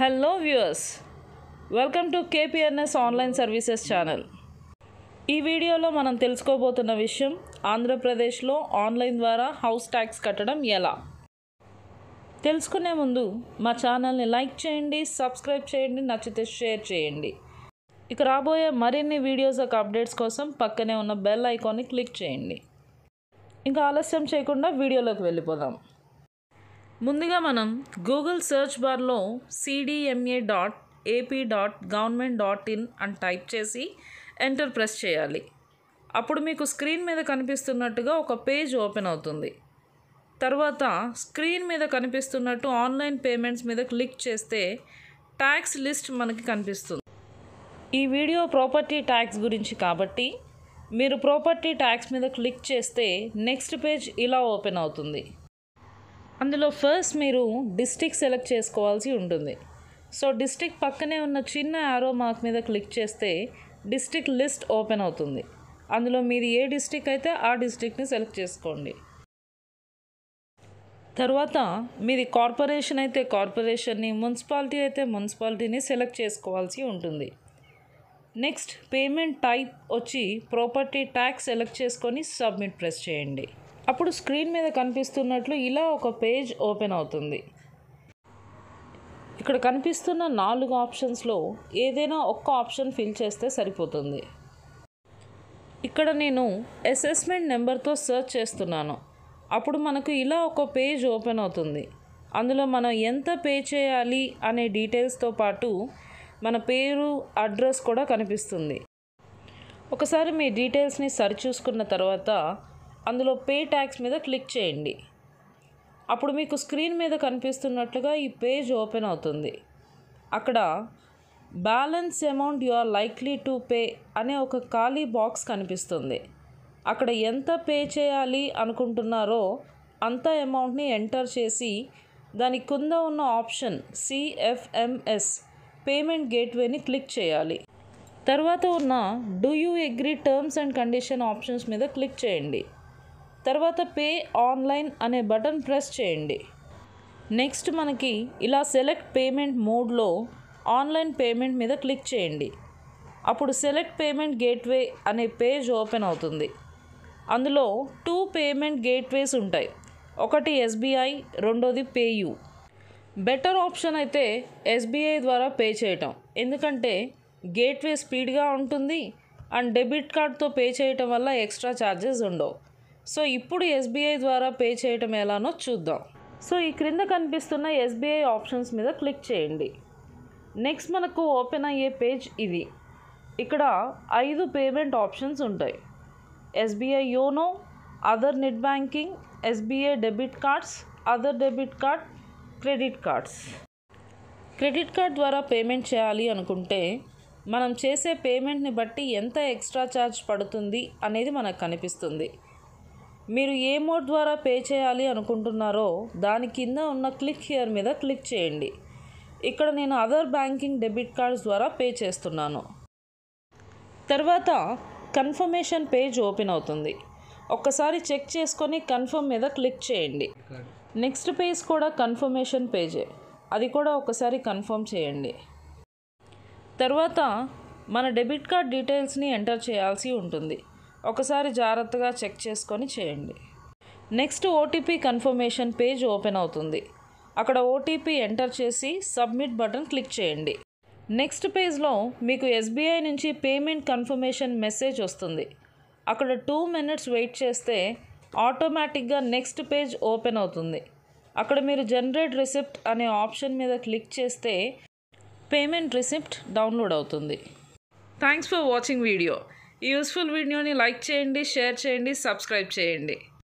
hello viewers welcome to KPNS online services channel ఈ వీడియోలో మనం తెలుసుకోబోతున్న విషయం ఆంధ్రప్రదేశ్లో ఆన్లైన్ ద్వారా హౌస్ ట్యాక్స్ కట్టడం ఎలా తెలుసుకునే ముందు మా ఛానల్ని లైక్ చేయండి సబ్స్క్రైబ్ చేయండి నచ్చితే షేర్ చేయండి ఇక రాబోయే మరిన్ని వీడియోస్ యొక్క అప్డేట్స్ కోసం పక్కనే ఉన్న బెల్ ఐకాన్ని క్లిక్ చేయండి ఇంకా ఆలస్యం చేయకుండా వీడియోలోకి వెళ్ళిపోదాం ముందుగా మనం గూగుల్ సెర్చ్ బార్లో CDMA dot AP dot government dot in అని టైప్ చేసి ఎంటర్ ప్రెస్ చేయాలి అప్పుడు మీకు స్క్రీన్ మీద కనిపిస్తున్నట్టుగా ఒక పేజ్ ఓపెన్ అవుతుంది తర్వాత స్క్రీన్ మీద కనిపిస్తున్నట్టు ఆన్లైన్ పేమెంట్స్ మీద క్లిక్ చేస్తే ట్యాక్స్ లిస్ట్ మనకి కనిపిస్తుంది ఈ వీడియో ప్రాపర్టీ ట్యాక్స్ గురించి కాబట్టి మీరు ప్రాపర్టీ ట్యాక్స్ మీద క్లిక్ చేస్తే నెక్స్ట్ పేజ్ ఇలా ఓపెన్ అవుతుంది అందులో ఫస్ట్ మీరు డిస్టిక్ సెలెక్ట్ చేసుకోవాల్సి ఉంటుంది సో డిస్టిక్ పక్కనే ఉన్న చిన్న యారో మార్క్ మీద క్లిక్ చేస్తే డిస్టిక్ లిస్ట్ ఓపెన్ అవుతుంది అందులో మీరు ఏ డిస్టిక్ అయితే ఆ డిస్టిక్ని సెలెక్ట్ చేసుకోండి తర్వాత మీది కార్పొరేషన్ అయితే కార్పొరేషన్ని మున్సిపాలిటీ అయితే మున్సిపాలిటీని సెలెక్ట్ చేసుకోవాల్సి ఉంటుంది నెక్స్ట్ పేమెంట్ టైప్ వచ్చి ప్రాపర్టీ ట్యాక్స్ సెలెక్ట్ చేసుకొని సబ్మిట్ ప్రెస్ చేయండి అప్పుడు స్క్రీన్ మీద కనిపిస్తున్నట్లు ఇలా ఒక పేజ్ ఓపెన్ అవుతుంది ఇక్కడ కనిపిస్తున్న నాలుగు ఆప్షన్స్లో ఏదైనా ఒక్క ఆప్షన్ ఫిల్ చేస్తే సరిపోతుంది ఇక్కడ నేను అసెస్మెంట్ నెంబర్తో సెర్చ్ చేస్తున్నాను అప్పుడు మనకు ఇలా ఒక పేజ్ ఓపెన్ అవుతుంది అందులో మనం ఎంత పే చేయాలి అనే డీటెయిల్స్తో పాటు మన పేరు అడ్రస్ కూడా కనిపిస్తుంది ఒకసారి మీ డీటెయిల్స్ని సరిచూసుకున్న తర్వాత అందులో పే ట్యాక్స్ మీద క్లిక్ చేయండి అప్పుడు మీకు స్క్రీన్ మీద కనిపిస్తున్నట్లుగా ఈ పేజ్ ఓపెన్ అవుతుంది అక్కడ balance amount you are likely to pay అనే ఒక ఖాళీ బాక్స్ కనిపిస్తుంది అక్కడ ఎంత పే చేయాలి అనుకుంటున్నారో అంత అమౌంట్ని ఎంటర్ చేసి దాని కింద ఉన్న ఆప్షన్ సిఎఫ్ఎంఎస్ పేమెంట్ గేట్వేని క్లిక్ చేయాలి తర్వాత ఉన్న do you agree terms and condition options మీద క్లిక్ చేయండి తర్వాత పే ఆన్లైన్ అనే బటన్ ప్రెస్ చేయండి నెక్స్ట్ మనకి ఇలా సెలెక్ట్ పేమెంట్ మోడ్లో ఆన్లైన్ పేమెంట్ మీద క్లిక్ చేయండి అప్పుడు సెలెక్ట్ పేమెంట్ గేట్వే అనే పేజ్ ఓపెన్ అవుతుంది అందులో టూ పేమెంట్ గేట్వేస్ ఉంటాయి ఒకటి ఎస్బీఐ రెండోది పేయూ బెటర్ ఆప్షన్ అయితే ఎస్బీఐ ద్వారా పే చేయటం ఎందుకంటే గేట్వే స్పీడ్గా ఉంటుంది అండ్ డెబిట్ కార్డ్తో పే చేయటం వల్ల ఎక్స్ట్రా ఛార్జెస్ ఉండవు సో ఇప్పుడు ఎస్బీఐ ద్వారా పే చేయటం ఎలానో చూద్దాం సో ఈ క్రింద కనిపిస్తున్న ఎస్బీఐ ఆప్షన్స్ మీద క్లిక్ చేయండి నెక్స్ట్ మనకు ఓపెన్ అయ్యే పేజ్ ఇది ఇక్కడ ఐదు పేమెంట్ ఆప్షన్స్ ఉంటాయి SBI YONO other net banking SBI debit cards other debit card credit cards credit card ద్వారా పేమెంట్ చేయాలి అనుకుంటే మనం చేసే పేమెంట్ని బట్టి ఎంత ఎక్స్ట్రా ఛార్జ్ పడుతుంది అనేది మనకు కనిపిస్తుంది మీరు ఏ మోడ్ ద్వారా పే చేయాలి అనుకుంటున్నారో దాని కింద ఉన్న క్లిక్ హియర్ మీద క్లిక్ చేయండి ఇక్కడ నేను అదర్ బ్యాంకింగ్ డెబిట్ కార్డ్స్ ద్వారా పే చేస్తున్నాను తర్వాత కన్ఫర్మేషన్ పేజ్ ఓపెన్ అవుతుంది ఒక్కసారి చెక్ చేసుకొని కన్ఫర్మ్ మీద క్లిక్ చేయండి నెక్స్ట్ పేజ్ కూడా కన్ఫర్మేషన్ పేజే అది కూడా ఒకసారి కన్ఫర్మ్ చేయండి తర్వాత మన డెబిట్ కార్డ్ డీటెయిల్స్ని ఎంటర్ చేయాల్సి ఉంటుంది ఒకసారి జాగ్రత్తగా చెక్ చేసుకొని చేయండి next OTP confirmation page open అవుతుంది అక్కడ ఓటీపీ ఎంటర్ చేసి సబ్మిట్ బటన్ క్లిక్ చేయండి నెక్స్ట్ పేజ్లో మీకు ఎస్బీఐ నుంచి పేమెంట్ కన్ఫర్మేషన్ మెసేజ్ వస్తుంది అక్కడ టూ మినిట్స్ వెయిట్ చేస్తే ఆటోమేటిక్గా నెక్స్ట్ పేజ్ ఓపెన్ అవుతుంది అక్కడ మీరు జనరేట్ రిసిప్ట్ అనే ఆప్షన్ మీద క్లిక్ చేస్తే పేమెంట్ రిసిప్ట్ డౌన్లోడ్ అవుతుంది థ్యాంక్స్ ఫర్ వాచింగ్ వీడియో ఈ యూస్ఫుల్ వీడియోని లైక్ చేయండి షేర్ చేయండి సబ్స్క్రైబ్ చేయండి